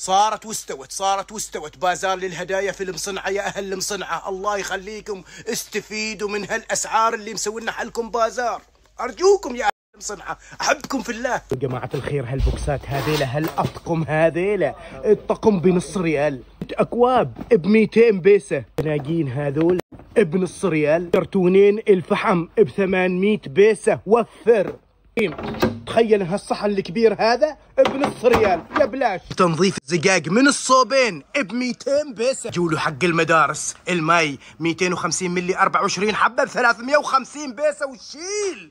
صارت واستوت صارت واستوت بازار للهدايا في المصنعة يا أهل المصنعة الله يخليكم استفيدوا من هالأسعار اللي مسوينا حلكم بازار أرجوكم يا أهل المصنعة أحبكم في الله جماعة الخير هالبوكسات هذيلة هالأطقم هذيلة الطقم بنص ريال أكواب ب 200 بيسة تناقين هذول بنص ريال كرتونين الفحم ب 800 بيسة وفر تخيل هالصحن الكبير هذا بنص ريال يا بلاش تنظيف الزقاق من الصوبين ب 200 بيسه جولو حق المدارس الماي 250 ملي 24 حبه ب 350 بيسه وشيل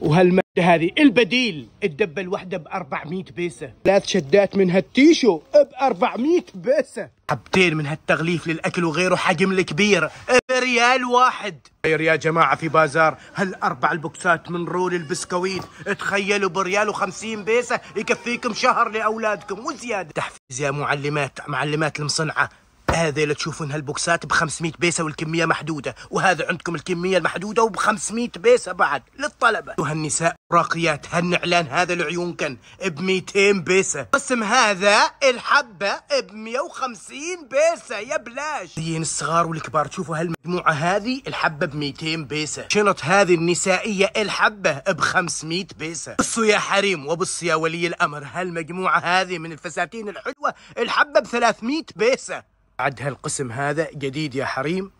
وهالمادة هذه البديل الدبة الواحدة ب 400 بيسة ثلاث شدات من هالتيشو ب 400 بيسة حبتين من هالتغليف للأكل وغيره حجم الكبير بريال واحد غير يا جماعة في بازار هالأربع البوكسات من رول البسكويت تخيلوا بريال وخمسين بيسة يكفيكم شهر لأولادكم وزيادة تحفيز يا معلمات معلمات المصنعة هذا اللي تشوفون هالبوكسات ب 500 بيسه والكميه محدوده وهذا عندكم الكميه المحدوده وب 500 بيسه بعد للطلبه وهالنساء راقيات هالنعلان هذا لعيونكن ب 200 بيسه قسم هذا الحبه ب 150 بيسه يا بلاش دين الصغار والكبار تشوفوا هالمجموعه هذه الحبه ب 200 بيسه شنط هذه النسائيه الحبه ب 500 بيسه بصوا يا حريم وبصوا يا ولي الامر هالمجموعه هذه من الفساتين الحلوه الحبه ب 300 بيسه عد هالقسم هذا جديد يا حريم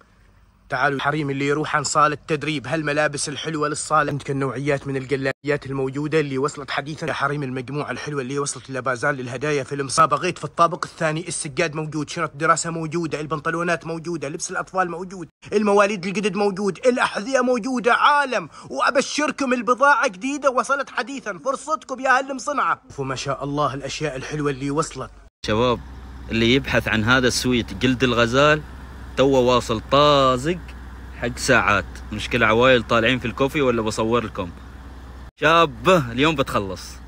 تعالوا حريم اللي يروح عن صالة تدريب هالملابس الحلوة للصالة عندك النوعيات من القلايات الموجودة اللي وصلت حديثا يا حريم المجموعة الحلوة اللي وصلت لبازان للهدايا في المصابة بغيت في الطابق الثاني السجاد موجود شنط الدراسة موجودة البنطلونات موجودة لبس الأطفال موجود المواليد الجدد موجود الأحذية موجودة عالم وأبشركم البضاعة جديدة وصلت حديثا فرصتكم يا هالمصنعة ما شاء الله الأشياء الحلوة اللي وصلت شباب اللي يبحث عن هذا السويت جلد الغزال توه واصل طازق حق ساعات مشكلة عوايل طالعين في الكوفي ولا بصور لكم شاب اليوم بتخلص